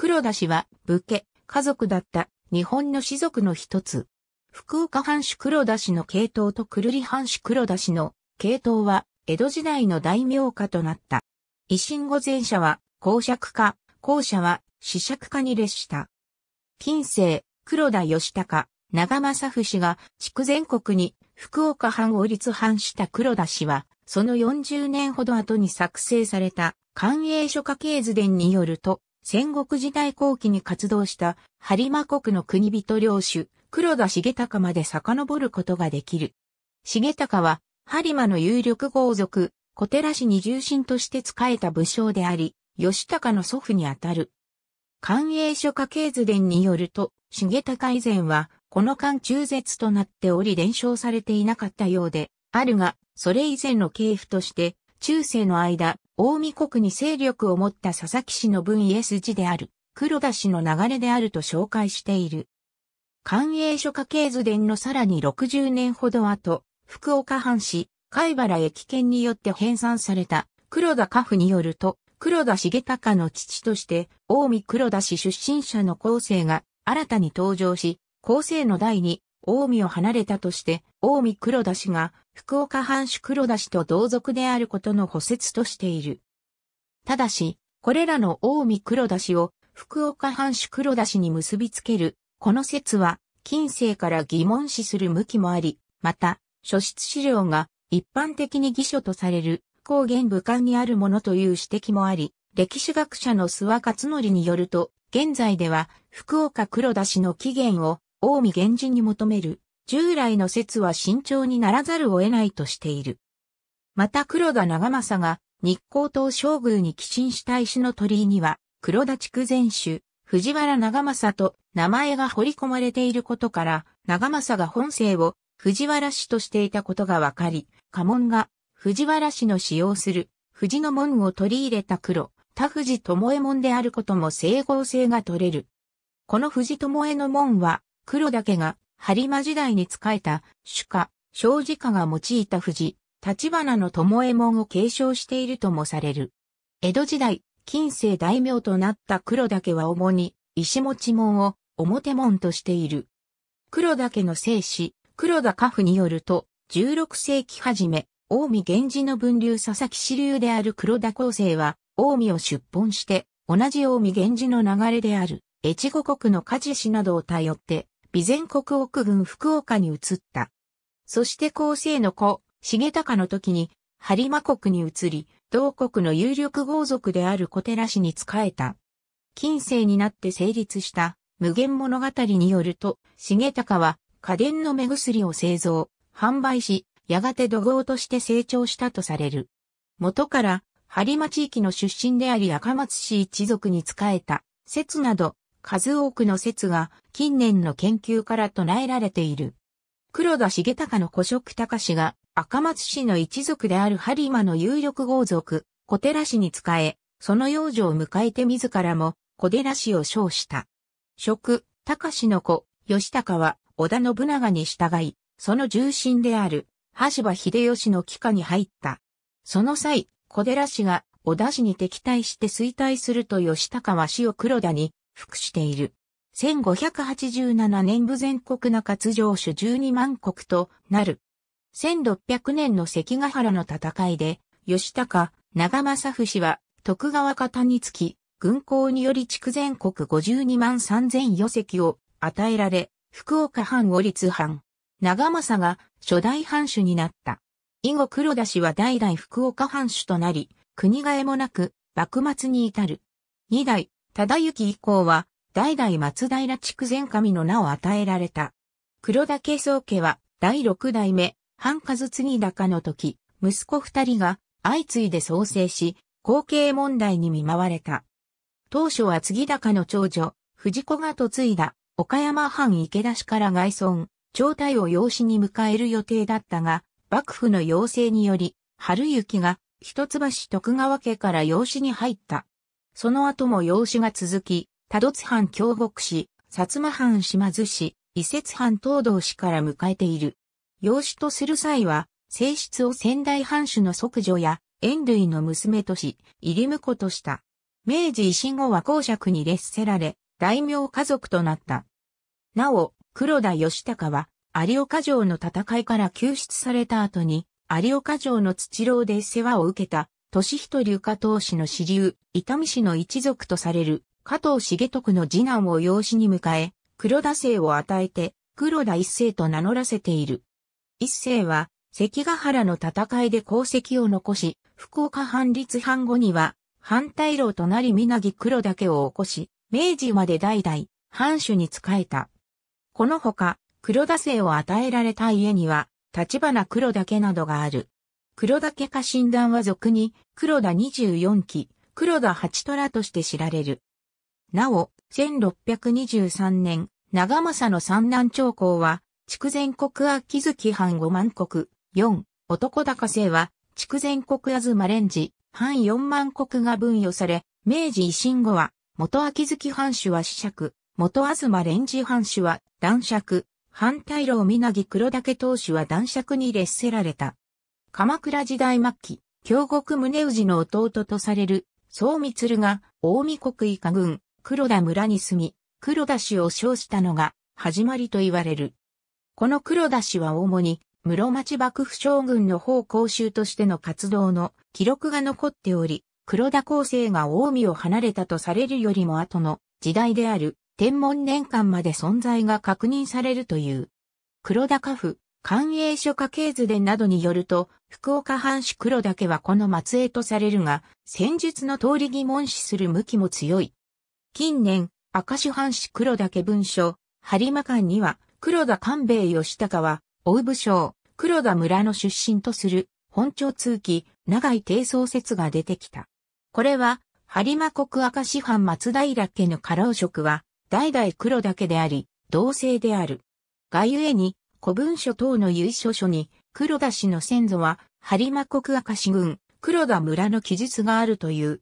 黒田氏は武家、家族だった日本の士族の一つ。福岡藩主黒田氏の系統とくるり藩主黒田氏の系統は江戸時代の大名家となった。維新後前者は公爵家、後者は死爵家に列した。近世、黒田義高、長政府氏が筑全国に福岡藩を立藩した黒田氏は、その40年ほど後に作成された官営書家系図伝によると、戦国時代後期に活動した、播磨国の国人領主、黒田重隆まで遡ることができる。重隆は、播磨の有力豪族、小寺氏に重臣として仕えた武将であり、義高の祖父にあたる。官営書家系図伝によると、重隆以前は、この間中絶となっており伝承されていなかったようで、あるが、それ以前の系譜として、中世の間、大見国に勢力を持った佐々木氏の分家筋である、黒田氏の流れであると紹介している。官営書家系図伝のさらに60年ほど後、福岡藩市、貝原駅県によって編纂された黒田家父によると、黒田重隆の父として、大見黒田氏出身者の後世が新たに登場し、後世の代に、大見を離れたとして、大見黒田氏が福岡藩主黒田氏と同族であることの補説としている。ただし、これらの近江黒田氏を福岡藩主黒田氏に結びつける、この説は、近世から疑問視する向きもあり、また、書室資料が一般的に偽書とされる、高原武漢にあるものという指摘もあり、歴史学者の諏訪勝則によると、現在では福岡黒田氏の起源を近江源氏に求める従来の説は慎重にならざるを得ないとしている。また黒田長政が日光東将軍に寄進した石の鳥居には、黒田区前主、藤原長政と名前が彫り込まれていることから、長政が本姓を藤原氏としていたことがわかり、家紋が藤原氏の使用する藤の門を取り入れた黒、田藤智衛門であることも整合性が取れる。この藤智衛の門は、黒だけが播磨時代に仕えた主家、正治家が用いた富士、立花の友右衛門を継承しているともされる。江戸時代、近世大名となった黒岳は主に石持門を表門としている。黒岳の聖史、黒田家父によると、16世紀初め、近江源氏の分流佐々木支流である黒田高生は、近江を出奔して、同じ近江源氏の流れである、越後国の事氏などを頼って、備前国奥軍福岡に移った。そして後世の子、重隆の時に、播磨国に移り、同国の有力豪族である小寺氏に仕えた。近世になって成立した無限物語によると、重隆は家電の目薬を製造、販売し、やがて土豪として成長したとされる。元から、播磨地域の出身であり赤松氏一族に仕えた、説など、数多くの説が近年の研究から唱えられている。黒田重隆の古色隆氏が赤松氏の一族である播磨の有力豪族、小寺氏に仕え、その養女を迎えて自らも小寺氏を称した。職、隆氏の子、吉高は織田信長に従い、その重臣である、羽柴秀吉の帰化に入った。その際、小寺氏が織田氏に敵対して衰退すると吉高は死を黒田に服している。1587年部全国中津城主12万国となる。1600年の関ヶ原の戦いで、吉高、長政府氏は徳川方につき、軍港により築全国52万3000余席を与えられ、福岡藩を立藩。長政が初代藩主になった。以後黒田氏は代々福岡藩主となり、国替えもなく、幕末に至る。二代、忠行以降は、代々松平筑前神の名を与えられた。黒岳宗家は、第六代目、半数継高の時、息子二人が相次いで創生し、後継問題に見舞われた。当初は継高の長女、藤子が嫁いだ、岡山藩池田市から外村、長隊を養子に迎える予定だったが、幕府の要請により、春雪が一橋徳川家から養子に入った。その後も養子が続き、多度津藩京北市、薩摩藩島津市、移設藩東道市から迎えている。養子とする際は、性質を仙台藩主の即女や、縁類の娘とし、入り婿とした。明治維新後は公爵に列せられ、大名家族となった。なお、黒田義隆は、有岡城の戦いから救出された後に、有岡城の土牢で世話を受けた、年一人流下東氏の支流、伊丹氏の一族とされる、加藤重徳の次男を養子に迎え、黒田姓を与えて、黒田一世と名乗らせている。一世は、関ヶ原の戦いで功績を残し、福岡藩立藩後には、反対老となり南黒だけを起こし、明治まで代々、藩主に仕えた。このほか、黒田姓を与えられた家には、立花黒だけなどがある。黒だ家臣団は俗に、黒田24期、黒田八虎として知られる。なお、1623年、長政の三男長公は、筑前国秋月藩五万国、4、男高生は、筑前国東連寺、藩四万国が分与され、明治維新後は、元秋月藩主は死釈、元東連寺藩主は男爵、反対老南黒岳当主は男爵に劣せられた。鎌倉時代末期、京極宗氏の弟とされる、総光が、大見国以下軍、黒田村に住み、黒田氏を称したのが始まりと言われる。この黒田氏は主に室町幕府将軍の方公衆としての活動の記録が残っており、黒田厚生が近江を離れたとされるよりも後の時代である天文年間まで存在が確認されるという。黒田家府、官営所家系図伝などによると、福岡藩主黒田家はこの末裔とされるが、戦術の通り疑問視する向きも強い。近年、赤市藩士黒岳文書、播磨館には、黒田官兵衛義高は、大武将、黒田村の出身とする、本庁通記、長井定層説が出てきた。これは、播磨国赤市藩松平家の家老職は、代々黒田家であり、同姓である。がゆえに、古文書等の由緒書に、黒田氏の先祖は、播磨国赤市郡、黒田村の記述があるという、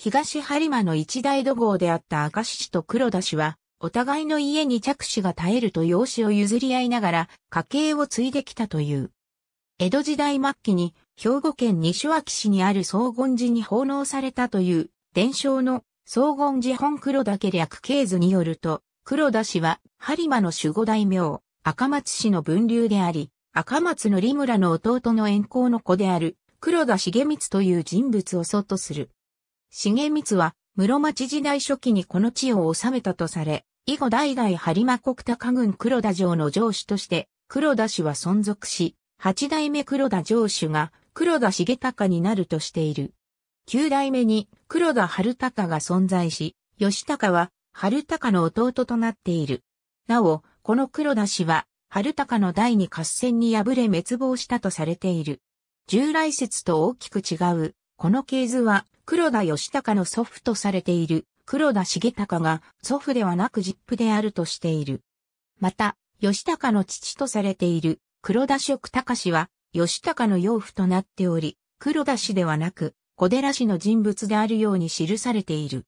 東播磨の一大土豪であった明石氏と黒田氏は、お互いの家に着手が絶えると養子を譲り合いながら家計を継いできたという。江戸時代末期に兵庫県西脇市にある荘厳寺に奉納されたという伝承の荘厳寺本黒田家略経図によると、黒田氏は播磨の守護大名、赤松氏の分流であり、赤松の利村の弟の遠行の子である黒田重光という人物を祖とする。重光は、室町時代初期にこの地を治めたとされ、以後代々播磨国高郡黒田城の城主として、黒田氏は存続し、八代目黒田城主が黒田重隆になるとしている。九代目に黒田春隆が存在し、吉高は春隆の弟となっている。なお、この黒田氏は、春隆の代に合戦に敗れ滅亡したとされている。従来説と大きく違う、この系図は、黒田義孝の祖父とされている黒田重隆が祖父ではなく実父であるとしている。また、義孝の父とされている黒田職隆は義孝の養父となっており、黒田氏ではなく小寺氏の人物であるように記されている。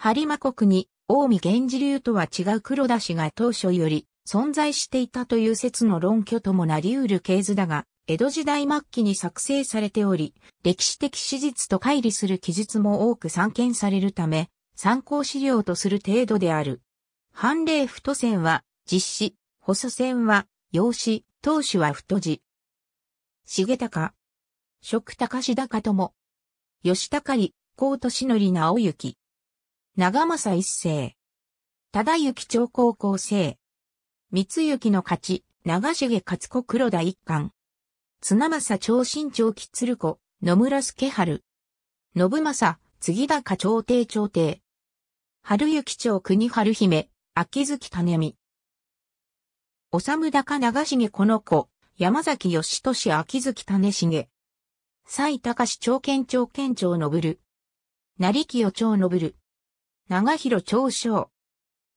播磨国に近江源氏流とは違う黒田氏が当初より存在していたという説の論拠ともなり得る系図だが、江戸時代末期に作成されており、歴史的史実と乖離する記述も多く散見されるため、参考資料とする程度である。判例太線は、実施、細線は、用紙、当主は太字。重高。食高志高とも。吉高里、高利則直行。長政一世。忠行長高校生。三行の勝ち、長重勝子黒田一貫。綱政長新長吉鶴子、野村助春。信政、次高朝廷朝廷。春雪町国春姫、秋月種美。おさむだか長重この子、山崎義俊秋月種重。西高市長県長県長のぶる。成清長のぶる。長広長将。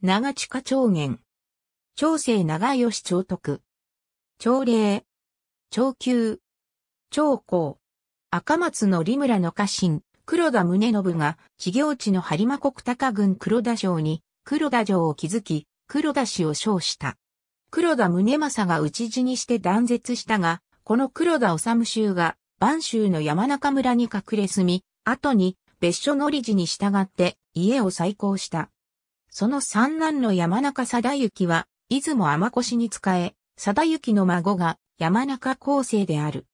長地下長元。長生長吉長徳。朝礼。長久。長江。赤松の利村の家臣、黒田宗信が、事業地の播磨国高郡黒田城に、黒田城を築き、黒田氏を称した。黒田宗政が討ちにして断絶したが、この黒田治衆が、万州の山中村に隠れ住み、後に別所の理事に従って家を再興した。その三男の山中貞行は、出雲天越に仕え、貞行の孫が山中厚生である。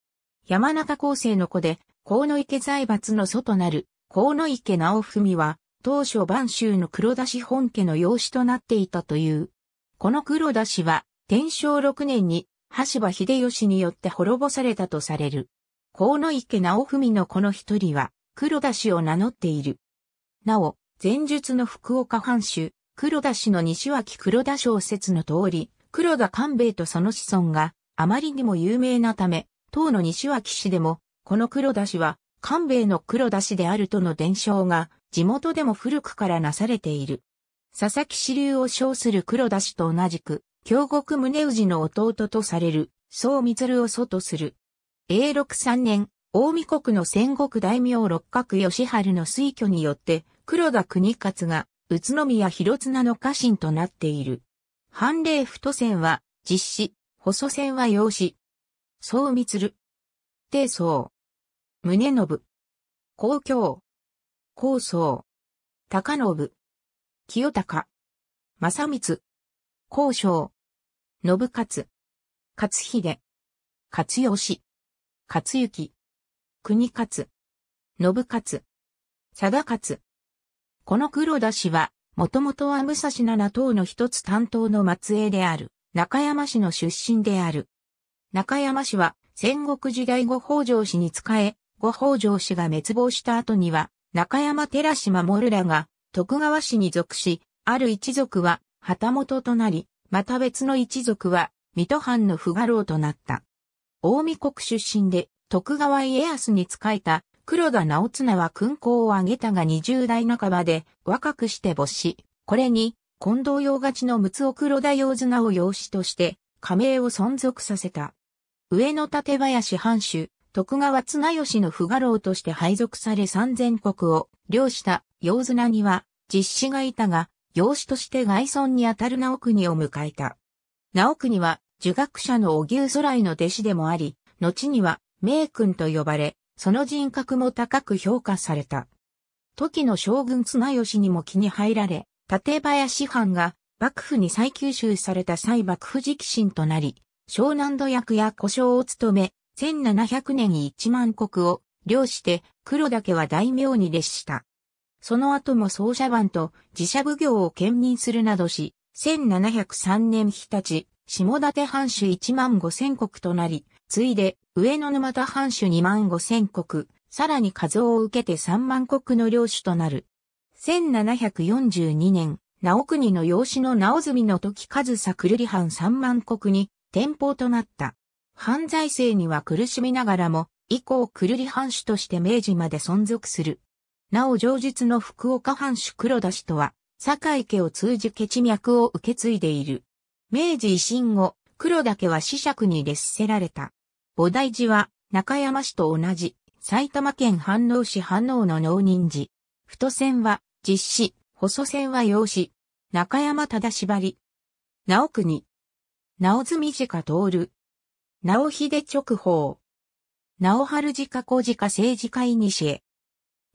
山中厚生の子で、河野池財閥の祖となる、河野池直文は、当初晩州の黒田氏本家の養子となっていたという。この黒田氏は、天正6年に、橋場秀吉によって滅ぼされたとされる。河野池直文のこの一人は、黒田氏を名乗っている。なお、前述の福岡藩主、黒田氏の西脇黒田小説の通り、黒田官兵衛とその子孫が、あまりにも有名なため、当の西脇氏でも、この黒田氏は、官兵衛の黒田氏であるとの伝承が、地元でも古くからなされている。佐々木支流を称する黒田氏と同じく、京極宗氏の弟とされる、総光を祖とする。永禄三年、大見国の戦国大名六角義春の推挙によって、黒田国勝が、宇都宮広綱の家臣となっている。判例不都戦は、実施、細線は養子。総密る。定宗。宗信。公共。高宗。高信。清高。正光。高尚。信勝。勝秀。勝義。勝行。国勝。信勝。貞勝。この黒田氏は、もともとは武蔵七党の一つ担当の末裔である。中山市の出身である。中山市は戦国時代後北条氏に仕え、後北条氏が滅亡した後には、中山寺島守らが徳川氏に属し、ある一族は旗本となり、また別の一族は水戸藩の不画廊となった。大見国出身で徳川家康に仕えた黒田直綱は勲功を挙げたが20代半ばで若くして没し、これに近藤洋勝の六奥黒田洋綱を養子として、加盟を存続させた。上野立林藩主、徳川綱吉の不画老として配属され三千石を領した洋綱には実子がいたが、養子として外孫にあたる直国を迎えた。直国は、儒学者の荻生空井の弟子でもあり、後には、名君と呼ばれ、その人格も高く評価された。時の将軍綱吉にも気に入られ、立林藩が幕府に再吸収された際幕府直進となり、湘南土役や古将を務め、1700年に一万国を領して黒岳は大名に列した。その後も奏者番と自社奉行を兼任するなどし、1703年日立、下館藩主1万5千国となり、次いで上野沼田藩主2万5千国、さらに数を受けて3万国の領主となる。1742年、直国の養子の直住の時和佐久留里藩三万国に転法となった。犯罪性には苦しみながらも、以降久留里藩主として明治まで存続する。なお上述の福岡藩主黒田氏とは、堺家を通じ血脈を受け継いでいる。明治維新後、黒田家は死尺に列せられた。菩提寺は中山市と同じ埼玉県飯能市飯能の農人寺。太線は実施、細線は用紙、中山忠縛り、直国、直住直通、る。直秀直法、直春直小直政治会にしえ。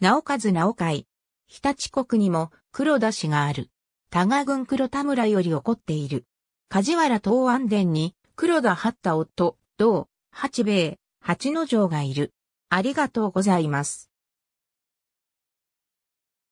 直和直会、日立国にも黒田氏がある。多賀郡黒田村より起こっている。梶原東安殿に黒田八田夫、同、八兵衛、八之丞がいる。ありがとうございます。